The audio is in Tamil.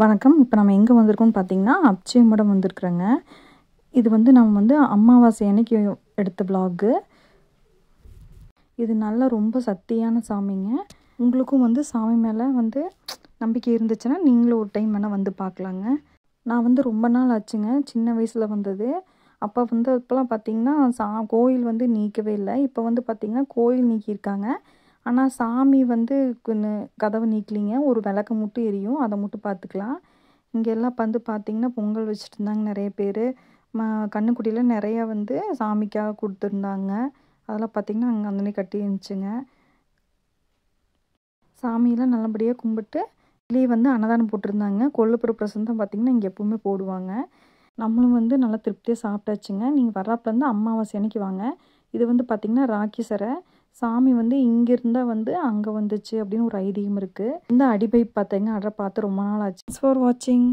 வணக்கம் இப்போ நம்ம எங்கே வந்திருக்கோம்னு பார்த்தீங்கன்னா அப்சே மடம் வந்திருக்குறோங்க இது வந்து நம்ம வந்து அமாவாசை அன்னைக்கு எடுத்த பிளாகு இது நல்லா ரொம்ப சக்தியான சாமிங்க உங்களுக்கும் வந்து சாமி மேலே வந்து நம்பிக்கை இருந்துச்சுன்னா நீங்களும் ஒரு டைம் வேணால் வந்து பார்க்கலாங்க நான் வந்து ரொம்ப நாள் ஆச்சுங்க சின்ன வயசில் வந்தது அப்போ வந்து இப்போலாம் பார்த்திங்கன்னா சா கோயில் வந்து நீக்கவே இல்லை இப்போ வந்து பார்த்திங்கன்னா கோயில் நீக்கியிருக்காங்க ஆனால் சாமி வந்து கதவை நீக்கலிங்க ஒரு விளக்கம் மட்டும் எரியும் அதை மட்டும் பார்த்துக்கலாம் இங்கே எல்லாம் வந்து பார்த்திங்கன்னா பொங்கல் வச்சுட்டு இருந்தாங்க நிறைய பேர் ம கண்ணுக்குட்டியில் நிறையா வந்து சாமிக்காக கொடுத்துருந்தாங்க அதெல்லாம் பார்த்திங்கன்னா அங்கே அந்தனே கட்டி இருந்துச்சுங்க சாமியெல்லாம் நல்லபடியாக கும்பிட்டு வெளியே வந்து அன்னதானம் போட்டிருந்தாங்க கொல்லுப்புற பிரசந்தம் பார்த்திங்கன்னா இங்கே எப்போவுமே போடுவாங்க நம்மளும் வந்து நல்லா திருப்தியாக சாப்பிட்டாச்சுங்க நீங்கள் வர்றாப்புலேருந்து அம்மாவாசை அன்னைக்கு வாங்க இது வந்து பார்த்திங்கன்னா ராக்கி சரை சாமி வந்து இங்கிருந்தா வந்து அங்கே வந்துச்சு அப்படின்னு ஒரு ஐதீகம் இருக்குது இந்த அடிபை பார்த்தேங்க அட பார்த்து ரொம்ப நாள் ஆச்சு ஃபார் வாட்சிங்